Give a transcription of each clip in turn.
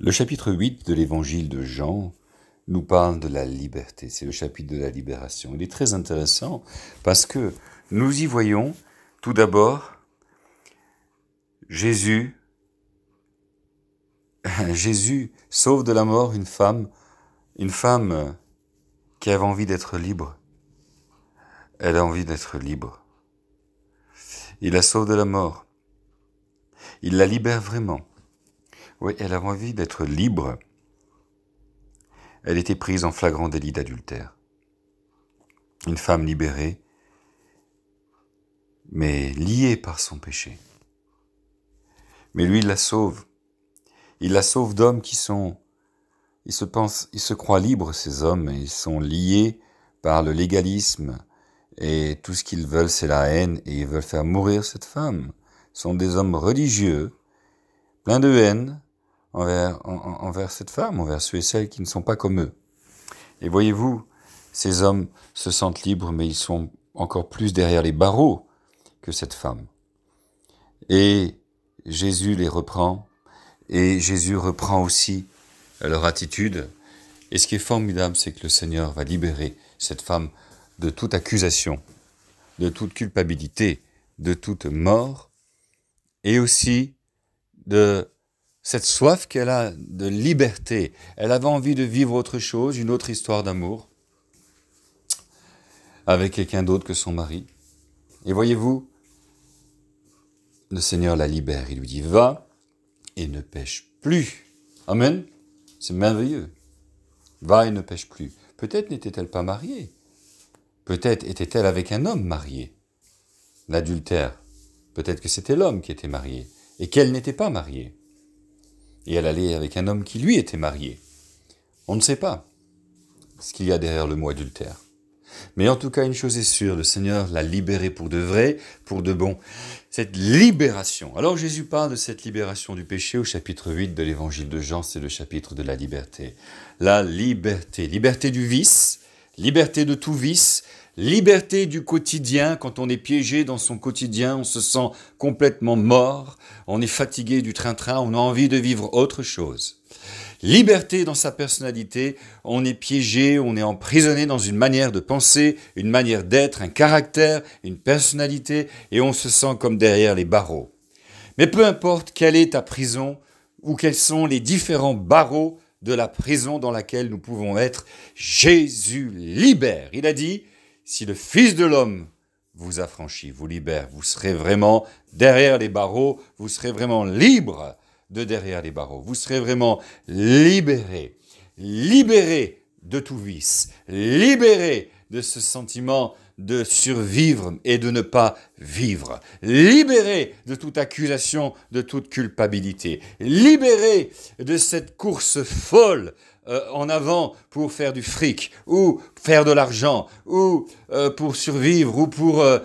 Le chapitre 8 de l'évangile de Jean nous parle de la liberté. C'est le chapitre de la libération. Il est très intéressant parce que nous y voyons tout d'abord Jésus. Jésus sauve de la mort une femme, une femme qui avait envie d'être libre. Elle a envie d'être libre. Il la sauve de la mort. Il la libère vraiment. Oui, elle avait envie d'être libre. Elle était prise en flagrant délit d'adultère. Une femme libérée, mais liée par son péché. Mais lui, il la sauve. Il la sauve d'hommes qui sont, ils se pensent, ils se croient libres, ces hommes, et ils sont liés par le légalisme, et tout ce qu'ils veulent, c'est la haine, et ils veulent faire mourir cette femme. Ce sont des hommes religieux, pleins de haine, envers, cette femme, envers ceux et celles qui ne sont pas comme eux. Et voyez-vous, ces hommes se sentent libres, mais ils sont encore plus derrière les barreaux que cette femme. Et Jésus les reprend, et Jésus reprend aussi leur attitude. Et ce qui est formidable, c'est que le Seigneur va libérer cette femme de toute accusation, de toute culpabilité, de toute mort, et aussi de cette soif qu'elle a de liberté. Elle avait envie de vivre autre chose, une autre histoire d'amour avec quelqu'un d'autre que son mari. Et voyez-vous, le Seigneur la libère. Il lui dit, va et ne pêche plus. Amen. C'est merveilleux. Va et ne pêche plus. Peut-être n'était-elle pas mariée. Peut-être était-elle avec un homme marié. L'adultère. Peut-être que c'était l'homme qui était marié et qu'elle n'était pas mariée et elle allait avec un homme qui lui était marié. On ne sait pas ce qu'il y a derrière le mot adultère. Mais en tout cas, une chose est sûre, le Seigneur l'a libérée pour de vrai, pour de bon. Cette libération. Alors Jésus parle de cette libération du péché au chapitre 8 de l'évangile de Jean, c'est le chapitre de la liberté. La liberté, liberté du vice, liberté de tout vice, liberté du quotidien. Quand on est piégé dans son quotidien, on se sent complètement mort, on est fatigué du train-train, on a envie de vivre autre chose. Liberté dans sa personnalité, on est piégé, on est emprisonné dans une manière de penser, une manière d'être, un caractère, une personnalité, et on se sent comme derrière les barreaux. Mais peu importe quelle est ta prison ou quels sont les différents barreaux de la prison dans laquelle nous pouvons être. Jésus libère. Il a dit, si le Fils de l'homme vous affranchit, vous libère, vous serez vraiment derrière les barreaux, vous serez vraiment libre de derrière les barreaux, vous serez vraiment libéré, libéré de tout vice, libéré de ce sentiment de survivre et de ne pas vivre. Libéré de toute accusation, de toute culpabilité. Libéré de cette course folle euh, en avant pour faire du fric, ou faire de l'argent, ou euh, pour survivre, ou pour euh,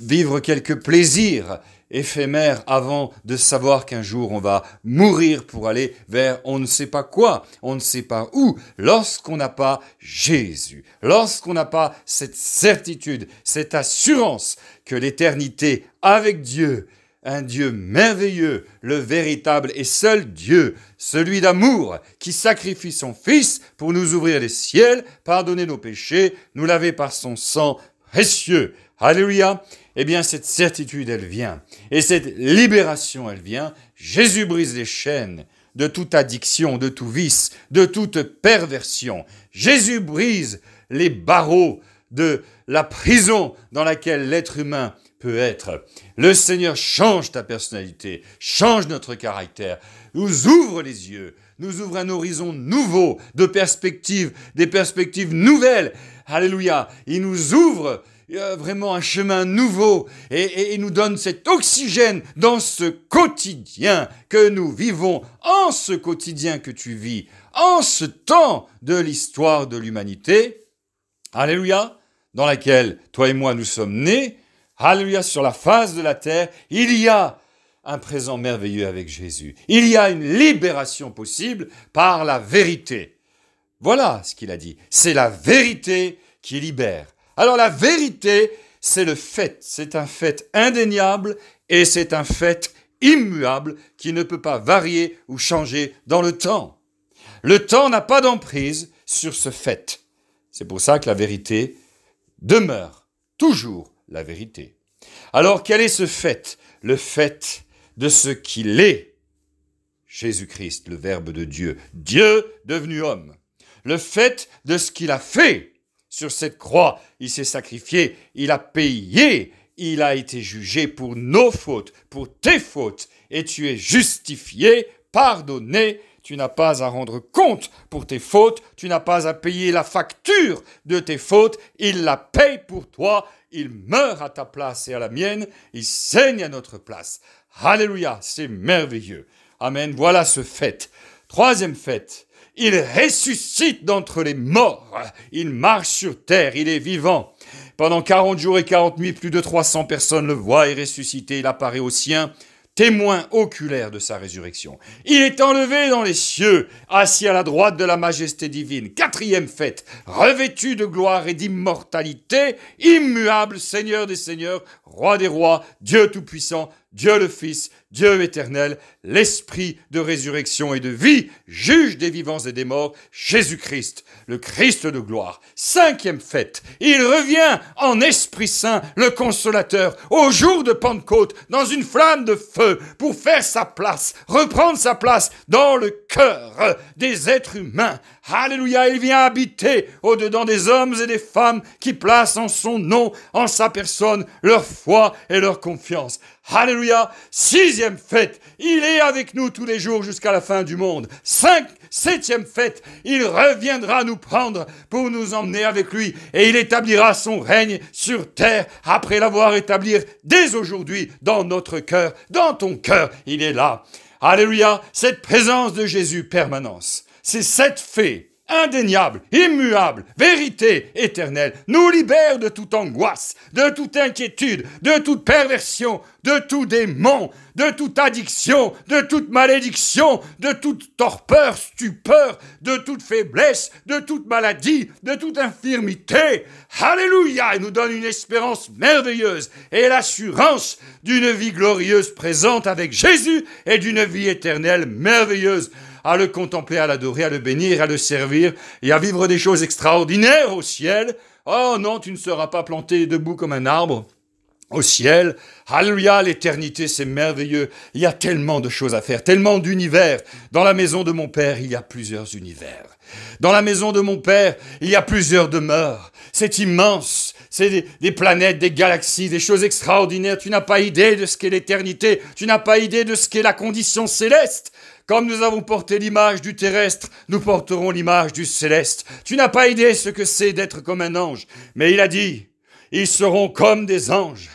vivre quelques plaisirs éphémères avant de savoir qu'un jour on va mourir pour aller vers on ne sait pas quoi, on ne sait pas où, lorsqu'on n'a pas Jésus, lorsqu'on n'a pas cette certitude, cette assurance que l'éternité avec Dieu un Dieu merveilleux, le véritable et seul Dieu, celui d'amour, qui sacrifie son Fils pour nous ouvrir les ciels, pardonner nos péchés, nous laver par son sang précieux. Alléluia. Eh bien, cette certitude, elle vient. Et cette libération, elle vient. Jésus brise les chaînes de toute addiction, de tout vice, de toute perversion. Jésus brise les barreaux de la prison dans laquelle l'être humain peut être. Le Seigneur change ta personnalité, change notre caractère, nous ouvre les yeux, nous ouvre un horizon nouveau de perspectives, des perspectives nouvelles. Alléluia. Il nous ouvre euh, vraiment un chemin nouveau et, il nous donne cet oxygène dans ce quotidien que nous vivons, en ce quotidien que tu vis, en ce temps de l'histoire de l'humanité. Alléluia. Dans laquelle toi et moi nous sommes nés, Alléluia, sur la face de la terre, il y a un présent merveilleux avec Jésus. Il y a une libération possible par la vérité. Voilà ce qu'il a dit. C'est la vérité qui libère. Alors la vérité, c'est le fait, c'est un fait indéniable et c'est un fait immuable qui ne peut pas varier ou changer dans le temps. Le temps n'a pas d'emprise sur ce fait. C'est pour ça que la vérité demeure toujours la vérité. Alors quel est ce fait Le fait de ce qu'il est. Jésus-Christ, le Verbe de Dieu, Dieu devenu homme. Le fait de ce qu'il a fait sur cette croix. Il s'est sacrifié, il a payé, il a été jugé pour nos fautes, pour tes fautes, et tu es justifié, pardonné tu n'as pas à rendre compte pour tes fautes, tu n'as pas à payer la facture de tes fautes, il la paye pour toi, il meurt à ta place et à la mienne, il saigne à notre place. Alléluia, c'est merveilleux. Amen, voilà ce fait. Troisième fait, il ressuscite d'entre les morts, il marche sur terre, il est vivant. Pendant 40 jours et 40 nuits, plus de 300 personnes le voient et ressuscité, il apparaît aux siens témoin oculaire de sa résurrection. Il est enlevé dans les cieux, assis à la droite de la majesté divine. Quatrième fête, revêtu de gloire et d'immortalité, immuable, Seigneur des Seigneurs, Roi des Rois, Dieu Tout-Puissant, Dieu le Fils, Dieu éternel, l'Esprit de résurrection et de vie, juge des vivants et des morts, Jésus-Christ, le Christ de gloire. Cinquième fête, il revient en Esprit Saint, le Consolateur, au jour de Pentecôte, dans une flamme de feu pour faire sa place, reprendre sa place dans le cœur des êtres humains. Alléluia, il vient habiter au-dedans des hommes et des femmes qui placent en son nom, en sa personne, leur foi et leur confiance. Alléluia, sixième fête, il est avec nous tous les jours jusqu'à la fin du monde. Cinq septième fête, il reviendra nous prendre pour nous emmener avec lui, et il établira son règne sur terre après l'avoir établi dès aujourd'hui dans notre cœur, dans ton cœur, il est là. Alléluia, cette présence de Jésus permanence. C'est cette fée indéniable, immuable, vérité éternelle, nous libère de toute angoisse, de toute inquiétude, de toute perversion, de tout démon, de toute addiction, de toute malédiction, de toute torpeur, stupeur, de toute faiblesse, de toute maladie, de toute infirmité. Alléluia Il nous donne une espérance merveilleuse et l'assurance d'une vie glorieuse présente avec Jésus et d'une vie éternelle merveilleuse à le contempler, à l'adorer, à le bénir, à le servir et à vivre des choses extraordinaires au ciel. Oh non, tu ne seras pas planté debout comme un arbre au ciel. Alléluia, l'éternité, c'est merveilleux. Il y a tellement de choses à faire, tellement d'univers. Dans la maison de mon Père, il y a plusieurs univers. Dans la maison de mon Père, il y a plusieurs demeures. C'est immense. C'est des, planètes, des galaxies, des choses extraordinaires. Tu n'as pas idée de ce qu'est l'éternité. Tu n'as pas idée de ce qu'est la condition céleste. Comme nous avons porté l'image du terrestre, nous porterons l'image du céleste. Tu n'as pas idée ce que c'est d'être comme un ange, mais il a dit, ils seront comme des anges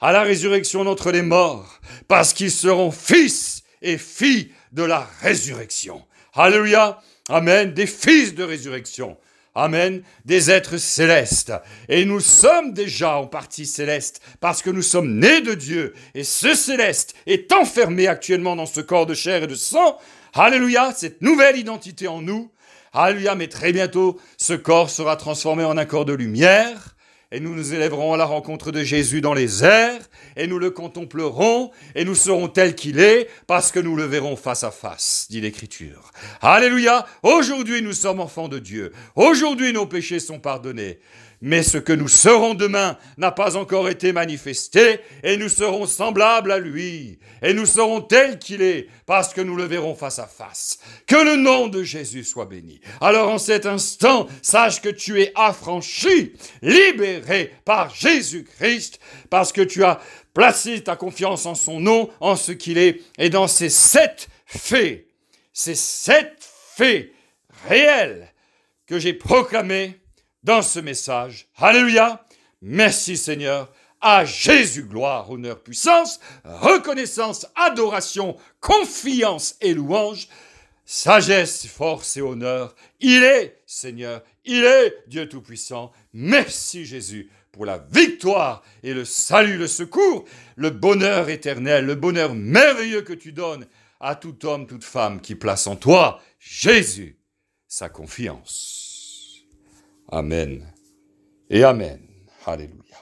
à la résurrection d'entre les morts, parce qu'ils seront fils et filles de la résurrection. Alléluia, Amen, des fils de résurrection. Amen, des êtres célestes. Et nous sommes déjà en partie célestes parce que nous sommes nés de Dieu. Et ce céleste est enfermé actuellement dans ce corps de chair et de sang. Alléluia, cette nouvelle identité en nous. Alléluia, mais très bientôt, ce corps sera transformé en un corps de lumière et nous nous élèverons à la rencontre de Jésus dans les airs, et nous le contemplerons, et nous serons tels qu'il est, parce que nous le verrons face à face, dit l'Écriture. Alléluia, aujourd'hui nous sommes enfants de Dieu, aujourd'hui nos péchés sont pardonnés mais ce que nous serons demain n'a pas encore été manifesté, et nous serons semblables à lui, et nous serons tels qu'il est, parce que nous le verrons face à face. Que le nom de Jésus soit béni. Alors en cet instant, sache que tu es affranchi, libéré par Jésus-Christ, parce que tu as placé ta confiance en son nom, en ce qu'il est, et dans ces sept faits, ces sept faits réels que j'ai proclamés, dans ce message. Alléluia. Merci Seigneur. À Jésus, gloire, honneur, puissance, reconnaissance, adoration, confiance et louange, sagesse, force et honneur. Il est Seigneur, il est Dieu Tout-Puissant. Merci Jésus pour la victoire et le salut, le secours, le bonheur éternel, le bonheur merveilleux que tu donnes à tout homme, toute femme qui place en toi, Jésus, sa confiance. Amen. Et Amen. Alléluia.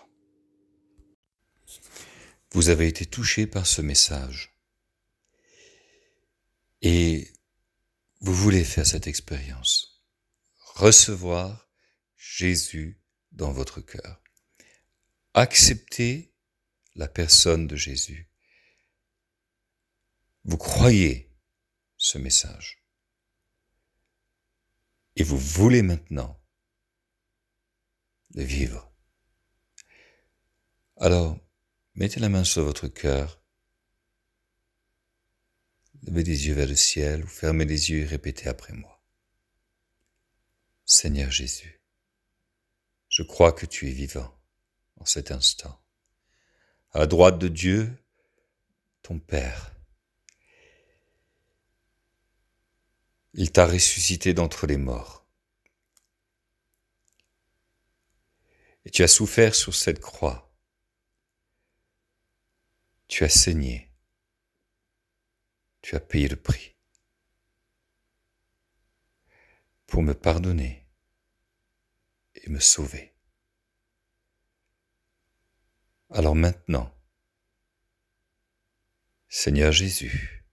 Vous avez été touché par ce message. Et vous voulez faire cette expérience. Recevoir Jésus dans votre cœur. accepter la personne de Jésus. Vous croyez ce message. Et vous voulez maintenant de vivre. Alors, mettez la main sur votre cœur, levez les yeux vers le ciel ou fermez les yeux et répétez après moi. Seigneur Jésus, je crois que tu es vivant en cet instant, à la droite de Dieu, ton Père. Il t'a ressuscité d'entre les morts. Et tu as souffert sur cette croix. Tu as saigné. Tu as payé le prix. Pour me pardonner et me sauver. Alors maintenant, Seigneur Jésus,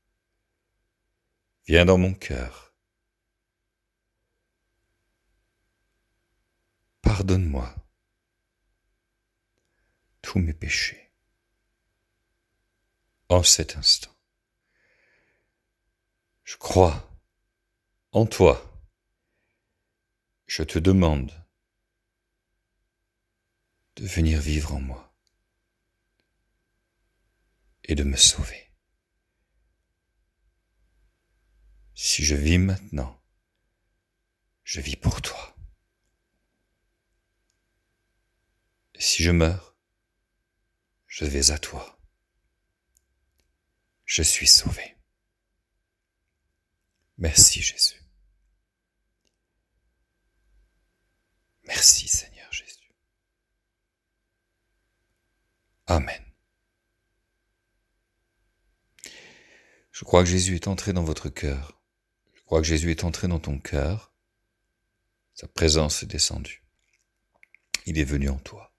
viens dans mon cœur. Pardonne-moi mes péchés. En cet instant, je crois en toi. Je te demande de venir vivre en moi et de me sauver. Si je vis maintenant, je vis pour toi. si je meurs, je vais à toi. Je suis sauvé. Merci Jésus. Merci Seigneur Jésus. Amen. Je crois que Jésus est entré dans votre cœur. Je crois que Jésus est entré dans ton cœur. Sa présence est descendue. Il est venu en toi.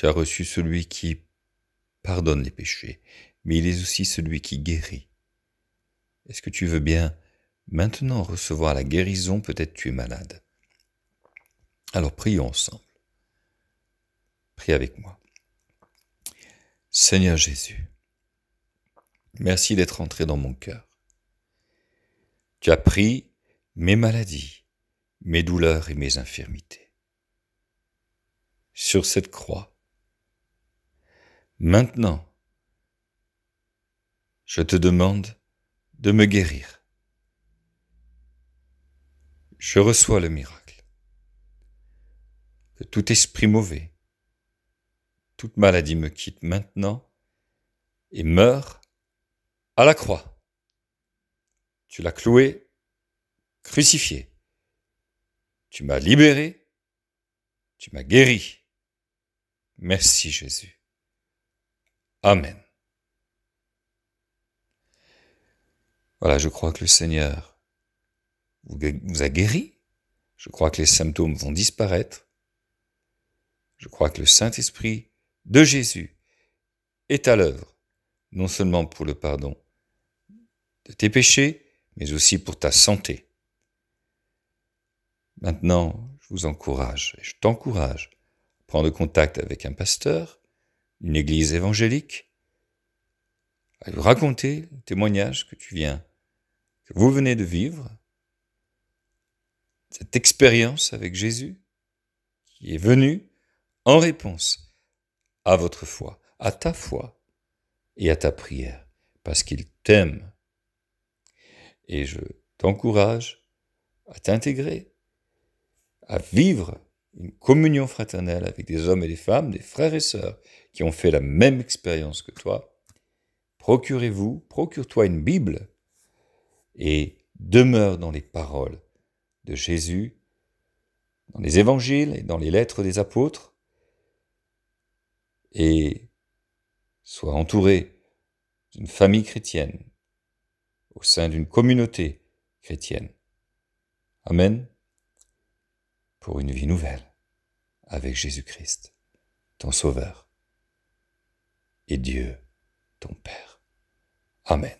Tu as reçu celui qui pardonne les péchés, mais il est aussi celui qui guérit. Est-ce que tu veux bien maintenant recevoir la guérison Peut-être tu es malade. Alors prions ensemble. Prie avec moi. Seigneur Jésus, merci d'être entré dans mon cœur. Tu as pris mes maladies, mes douleurs et mes infirmités. Sur cette croix, Maintenant, je te demande de me guérir. Je reçois le miracle. Que tout esprit mauvais, toute maladie me quitte maintenant et meurt à la croix. Tu l'as cloué, crucifié. Tu m'as libéré, tu m'as guéri. Merci Jésus. Amen. Voilà, je crois que le Seigneur vous a guéri. Je crois que les symptômes vont disparaître. Je crois que le Saint-Esprit de Jésus est à l'œuvre, non seulement pour le pardon de tes péchés, mais aussi pour ta santé. Maintenant, je vous encourage et je t'encourage à prendre contact avec un pasteur une église évangélique, à lui raconter le témoignage que tu viens, que vous venez de vivre, cette expérience avec Jésus qui est venu en réponse à votre foi, à ta foi et à ta prière, parce qu'il t'aime. Et je t'encourage à t'intégrer, à vivre une communion fraternelle avec des hommes et des femmes, des frères et sœurs qui ont fait la même expérience que toi, procurez-vous, procure-toi une Bible et demeure dans les paroles de Jésus, dans les évangiles et dans les lettres des apôtres, et sois entouré d'une famille chrétienne, au sein d'une communauté chrétienne. Amen pour une vie nouvelle avec Jésus-Christ, ton Sauveur, et Dieu, ton Père. Amen.